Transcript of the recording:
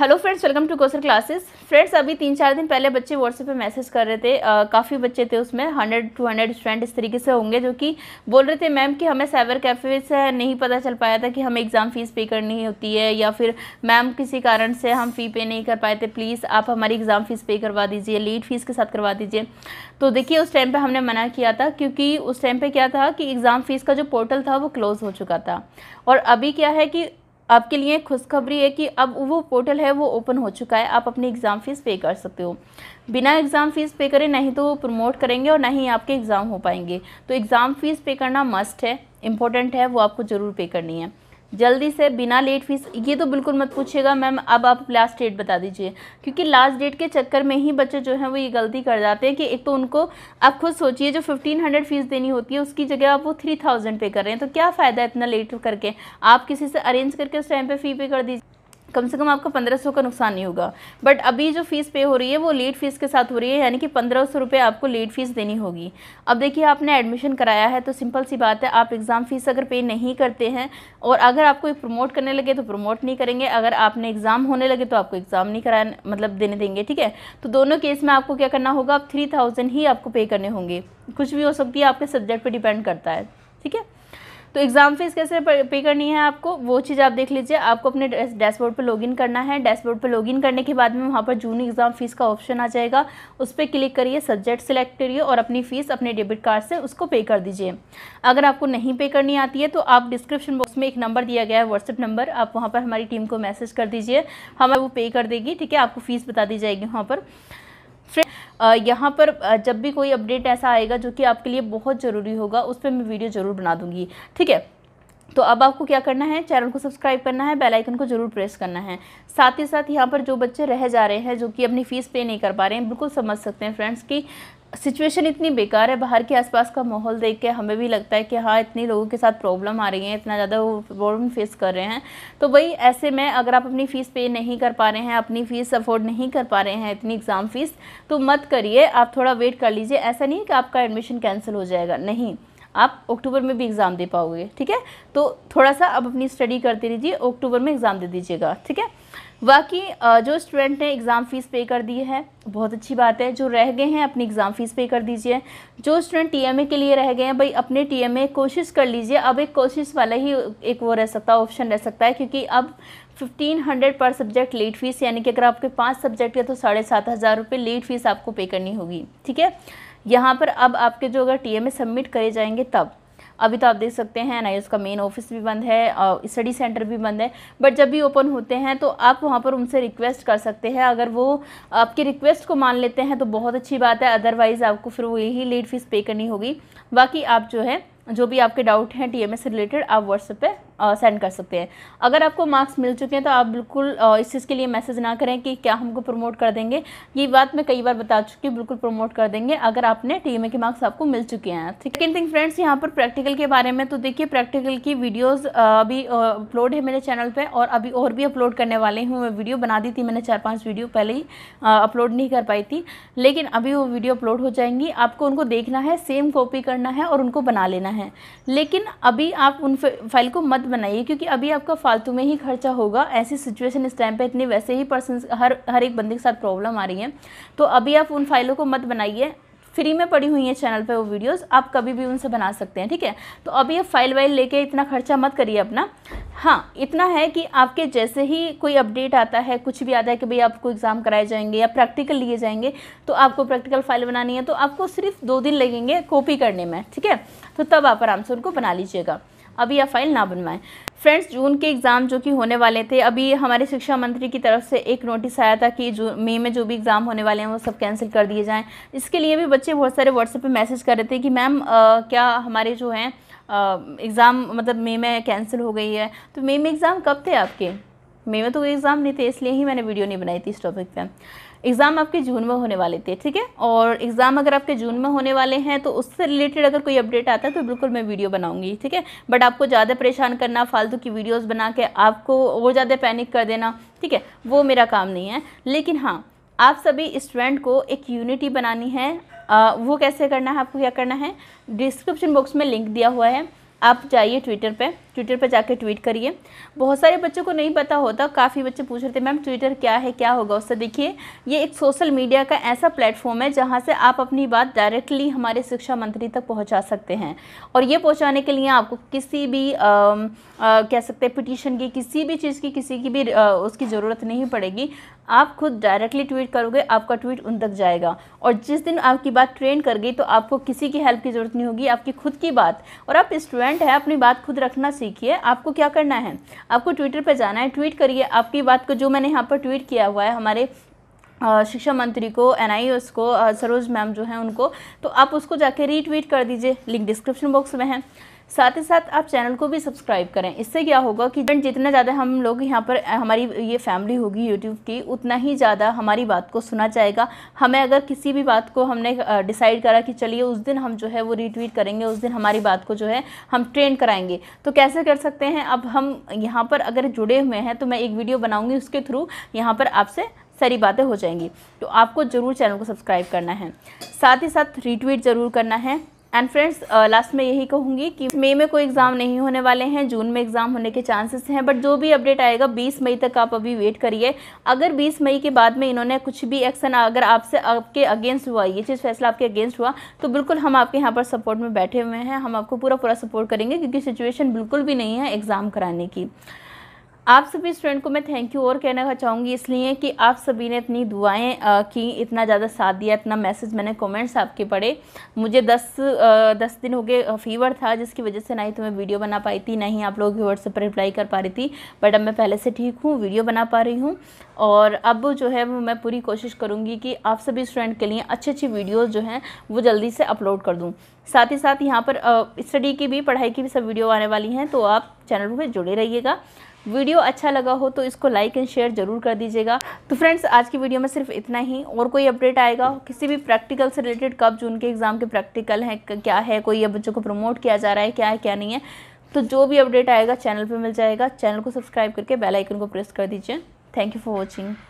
hello friends welcome to Kosar classes friends अभी तीन चार दिन पहले बच्चे व्हाट्सएप पे मैसेज कर रहे थे काफ़ी बच्चे थे उसमें हंड्रेड टू हंड्रेड स्टूडेंट इस तरीके से होंगे जो कि बोल रहे थे मैम कि हमें साइबर कैफ़े से नहीं पता चल पाया था कि हमें एग्ज़ाम फ़ीस पे करनी होती है या फिर मैम किसी कारण से हम फ़ी पे नहीं कर पाए थे प्लीज़ आप हमारी एग्ज़ाम फ़ीस पे करवा दीजिए लीड फ़ीस के साथ करवा दीजिए तो देखिए उस टाइम पर हमने मना किया था क्योंकि उस टाइम पर क्या था कि एग्ज़ाम फ़ीस का जो पोर्टल था वो क्लोज़ हो चुका था और अभी क्या है कि आपके लिए खुशखबरी है कि अब वो पोर्टल है वो ओपन हो चुका है आप अपनी एग्ज़ाम फ़ीस पे कर सकते हो बिना एग्ज़ाम फ़ीस पे करें नहीं तो वो प्रमोट करेंगे और ना ही आपके एग्ज़ाम हो पाएंगे तो एग्ज़ाम फ़ीस पे करना मस्ट है इम्पोर्टेंट है वो आपको ज़रूर पे करनी है जल्दी से बिना लेट फीस ये तो बिल्कुल मत पूछिएगा मैम अब आप लास्ट डेट बता दीजिए क्योंकि लास्ट डेट के चक्कर में ही बच्चे जो हैं वो ये गलती कर जाते हैं कि एक तो उनको आप खुद सोचिए जो फिफ्टीन हंड्रेड फीस देनी होती है उसकी जगह आप वो 3000 थाउजेंड पे कर रहे हैं तो क्या फ़ायदा है इतना लेट करके आप किसी से अरेंज करके उस टाइम पर फ़ी पे कर दीजिए कम से कम आपका पंद्रह सौ का नुकसान नहीं होगा बट अभी जो फीस पे हो रही है वो लेट फीस के साथ हो रही है यानी कि पंद्रह सौ रुपये आपको लेट फीस देनी होगी अब देखिए आपने एडमिशन कराया है तो सिंपल सी बात है आप एग्ज़ाम फीस अगर पे नहीं करते हैं और अगर आपको प्रमोट करने लगे तो प्रमोट नहीं करेंगे अगर आपने एग्ज़ाम होने लगे तो आपको एग्ज़ाम नहीं करा मतलब देने देंगे ठीक है तो दोनों केस में आपको क्या करना होगा आप थ्री ही आपको पे करने होंगे कुछ भी हो सकती है आपके सब्जेक्ट पर डिपेंड करता है ठीक है तो एग्ज़ाम फीस कैसे पे करनी है आपको वो चीज़ आप देख लीजिए आपको अपने डैशबोर्ड पर लॉगिन करना है डैशबोर्ड पर लॉगिन करने के बाद में वहाँ पर जून एग्ज़ाम फीस का ऑप्शन आ जाएगा उस पर क्लिक करिए सब्जेक्ट सेलेक्ट करिए और अपनी फ़ीस अपने डेबिट कार्ड से उसको पे कर दीजिए अगर आपको नहीं पे करनी आती है तो आप डिस्क्रिप्शन बॉक्स में एक नंबर दिया गया है व्हाट्सअप नंबर आप वहाँ पर हमारी टीम को मैसेज कर दीजिए हमें वो पे कर देगी ठीक है आपको फ़ीस बता दी जाएगी वहाँ पर फ्रेंड यहाँ पर जब भी कोई अपडेट ऐसा आएगा जो कि आपके लिए बहुत ज़रूरी होगा उस पर मैं वीडियो ज़रूर बना दूँगी ठीक है तो अब आपको क्या करना है चैनल को सब्सक्राइब करना है बेल आइकन को जरूर प्रेस करना है साथ ही साथ यहाँ पर जो बच्चे रह जा रहे हैं जो कि अपनी फ़ीस पे नहीं कर पा रहे हैं बिल्कुल समझ सकते हैं फ्रेंड्स कि सिचुएशन इतनी बेकार है बाहर के आसपास का माहौल देख के हमें भी लगता है कि हाँ इतने लोगों के साथ प्रॉब्लम आ रही है इतना ज़्यादा वो प्रॉब्लम फेस कर रहे हैं तो वही ऐसे में अगर आप अपनी फ़ीस पे नहीं कर पा रहे हैं अपनी फ़ीस अफोर्ड नहीं कर पा रहे हैं इतनी एग्ज़ाम फ़ीस तो मत करिए आप थोड़ा वेट कर लीजिए ऐसा नहीं कि आपका एडमिशन कैंसिल हो जाएगा नहीं आप अक्टूबर में भी एग्ज़ाम दे पाओगे ठीक है तो थोड़ा सा आप अपनी स्टडी करते रहिए अक्टूबर में एग्ज़ाम दे दीजिएगा ठीक है बाकी जो स्टूडेंट ने एग्ज़ाम फ़ीस पे कर दी है बहुत अच्छी बात है जो रह गए हैं अपनी एग्ज़ाम फ़ीस पे कर दीजिए जो स्टूडेंट टीएमए के लिए रह गए हैं भाई अपने टीएमए कोशिश कर लीजिए अब एक कोशिश वाला ही एक वो रह सकता है ऑप्शन रह सकता है क्योंकि अब फिफ्टीन हंड्रेड पर सब्जेक्ट लेट फीस यानी कि अगर आपके पाँच सब्जेक्ट है तो साढ़े सात हज़ार रुपये लेट फीस आपको पे करनी होगी ठीक है यहाँ पर अब आपके जो अगर टी सबमिट करे जाएंगे तब अभी तो आप देख सकते हैं एन का मेन ऑफिस भी बंद है और स्टडी सेंटर भी बंद है बट जब भी ओपन होते हैं तो आप वहाँ पर उनसे रिक्वेस्ट कर सकते हैं अगर वो आपकी रिक्वेस्ट को मान लेते हैं तो बहुत अच्छी बात है अदरवाइज़ आपको फिर वो यही लेट फीस पे करनी होगी बाकी आप जो है जो भी आपके डाउट हैं टी से रिलेटेड आप व्हाट्सएप पर सेंड कर सकते हैं अगर आपको मार्क्स मिल चुके हैं तो आप बिल्कुल इस चीज़ के लिए मैसेज ना करें कि क्या हमको प्रमोट कर देंगे ये बात मैं कई बार बता चुकी हूँ बिल्कुल प्रमोट कर देंगे अगर आपने टी के मार्क्स आपको मिल चुके हैं सेकेंड थिंग फ्रेंड्स यहाँ पर प्रैक्टिकल के बारे में तो देखिए प्रैक्टिकल की वीडियोज़ अभी अपलोड है मेरे चैनल पर और अभी और भी अपलोड करने वाले हूँ मैं वीडियो बना दी थी मैंने चार पाँच वीडियो पहले ही अपलोड नहीं कर पाई थी लेकिन अभी वो वीडियो अपलोड हो जाएंगी आपको उनको देखना है सेम कॉपी करना है और उनको बना लेना है लेकिन अभी आप उन फाइल को मत बनाइए क्योंकि अभी आपका फालतू में ही खर्चा होगा ऐसी सिचुएशन इस टाइम पे इतनी वैसे ही पर्सन हर हर एक बंदे के साथ प्रॉब्लम आ रही है तो अभी आप उन फाइलों को मत बनाइए फ्री में पड़ी हुई है चैनल पे वो वीडियोस आप कभी भी उनसे बना सकते हैं ठीक है तो अभी आप फाइल वाइल लेके इतना खर्चा मत करिए अपना हाँ इतना है कि आपके जैसे ही कोई अपडेट आता है कुछ भी आता है कि भाई आपको एग्ज़ाम कराए जाएंगे या प्रैक्टिकल लिए जाएंगे तो आपको प्रैक्टिकल फाइल बनानी है तो आपको सिर्फ दो दिन लगेंगे कॉपी करने में ठीक है तो तब आप आराम से उनको बना लीजिएगा अभी यह फाइल ना बनवाएं फ्रेंड्स जून के एग्ज़ाम जो कि होने वाले थे अभी हमारे शिक्षा मंत्री की तरफ से एक नोटिस आया था कि जो मई में जो भी एग्ज़ाम होने वाले हैं वो सब कैंसिल कर दिए जाएं इसके लिए भी बच्चे बहुत सारे व्हाट्सएप पे मैसेज कर रहे थे कि मैम क्या हमारे जो हैं एग्ज़ाम मतलब मई में कैंसिल हो गई है तो मई में एग्ज़ाम कब थे आपके मई में तो एग्ज़ाम नहीं थे इसलिए ही मैंने वीडियो नहीं बनाई थी इस टॉपिक पर एग्ज़ाम आपके जून में होने वाले थे ठीक है और एग्ज़ाम अगर आपके जून में होने वाले हैं तो उससे रिलेटेड अगर कोई अपडेट आता है तो बिल्कुल मैं वीडियो बनाऊंगी ठीक है बट आपको ज़्यादा परेशान करना फालतू की वीडियोज़ बना के आपको और ज़्यादा पैनिक कर देना ठीक है वो मेरा काम नहीं है लेकिन हाँ आप सभी स्टूडेंट को एक यूनिटी बनानी है आ, वो कैसे करना है आपको क्या करना है डिस्क्रिप्शन बॉक्स में लिंक दिया हुआ है आप जाइए ट्विटर पे ट्विटर पे जाके ट्वीट करिए बहुत सारे बच्चों को नहीं पता होता काफ़ी बच्चे पूछ रहे थे मैम ट्विटर क्या है क्या होगा उससे देखिए ये एक सोशल मीडिया का ऐसा प्लेटफॉर्म है जहाँ से आप अपनी बात डायरेक्टली हमारे शिक्षा मंत्री तक पहुँचा सकते हैं और ये पहुँचाने के लिए आपको किसी भी आ, आ, कह सकते हैं पिटिशन की किसी भी चीज़ की किसी की भी आ, उसकी ज़रूरत नहीं पड़ेगी आप खुद डायरेक्टली ट्वीट करोगे आपका ट्वीट उन तक जाएगा और जिस दिन आपकी बात ट्रेंड कर गई तो आपको किसी की हेल्प की ज़रूरत नहीं होगी आपकी खुद की बात और आप स्टूडेंट हैं अपनी बात खुद रखना सीखिए आपको क्या करना है आपको ट्विटर पर जाना है ट्वीट करिए आपकी बात को जो मैंने यहाँ पर ट्वीट किया हुआ है हमारे शिक्षा मंत्री को एन आई एस को सरोज मैम जो हैं उनको तो आप उसको जाके रीट्वीट कर दीजिए लिंक डिस्क्रिप्शन बॉक्स में है साथ ही साथ आप चैनल को भी सब्सक्राइब करें इससे क्या होगा कि जितना ज़्यादा हम लोग यहाँ पर हमारी ये फैमिली होगी यूट्यूब की उतना ही ज़्यादा हमारी बात को सुना जाएगा हमें अगर किसी भी बात को हमने डिसाइड करा कि चलिए उस दिन हम जो है वो रिट्वीट करेंगे उस दिन हमारी बात को जो है हम ट्रेंड कराएंगे तो कैसे कर सकते हैं अब हम यहाँ पर अगर जुड़े हुए हैं तो मैं एक वीडियो बनाऊँगी उसके थ्रू यहाँ पर आपसे सारी बातें हो जाएंगी तो आपको ज़रूर चैनल को सब्सक्राइब करना है साथ ही साथ रीट्वीट ज़रूर करना है एंड फ्रेंड्स लास्ट में यही कहूँगी कि मई में कोई एग्ज़ाम नहीं होने वाले हैं जून में एग्ज़ाम होने के चांसेस हैं बट जो भी अपडेट आएगा 20 मई तक आप अभी वेट करिए अगर 20 मई के बाद में इन्होंने कुछ भी एक्शन अगर आपसे आपके अगेंस्ट हुआ ये चीज़ फैसला आपके अगेंस्ट हुआ तो बिल्कुल हम आपके यहाँ पर सपोर्ट में बैठे हुए हैं हम आपको पूरा पूरा सपोर्ट करेंगे क्योंकि सिचुएशन बिल्कुल भी नहीं है एग्ज़ाम कराने की आप सभी स्टूडेंट को मैं थैंक यू और कहना चाहूँगी इसलिए कि आप सभी ने इतनी दुआएं की इतना ज़्यादा साथ दिया इतना मैसेज मैंने कमेंट्स आपके पढ़े मुझे दस दस दिन हो गए फीवर था जिसकी वजह से ना ही तो मैं वीडियो बना पाई थी ना ही आप लोगों के व्हाट्सएप पर रिप्लाई कर पा रही थी बट अब मैं पहले से ठीक हूँ वीडियो बना पा रही हूँ और अब जो है वो मैं पूरी कोशिश करूँगी कि आप सभी स्टूडेंट के लिए अच्छी अच्छी वीडियोज़ जो हैं वो जल्दी से अपलोड कर दूँ साथ ही साथ यहाँ पर स्टडी की भी पढ़ाई की भी सब वीडियो आने वाली हैं तो आप चैनल पर जुड़े रहिएगा वीडियो अच्छा लगा हो तो इसको लाइक एंड शेयर ज़रूर कर दीजिएगा तो फ्रेंड्स आज की वीडियो में सिर्फ इतना ही और कोई अपडेट आएगा किसी भी प्रैक्टिकल से रिलेटेड कब जून के एग्ज़ाम के प्रैक्टिकल हैं क्या है कोई या बच्चों को प्रमोट किया जा रहा है क्या है क्या नहीं है तो जो भी अपडेट आएगा चैनल पर मिल जाएगा चैनल को सब्सक्राइब करके बेलाइकन को प्रेस कर दीजिए थैंक यू फॉर वॉचिंग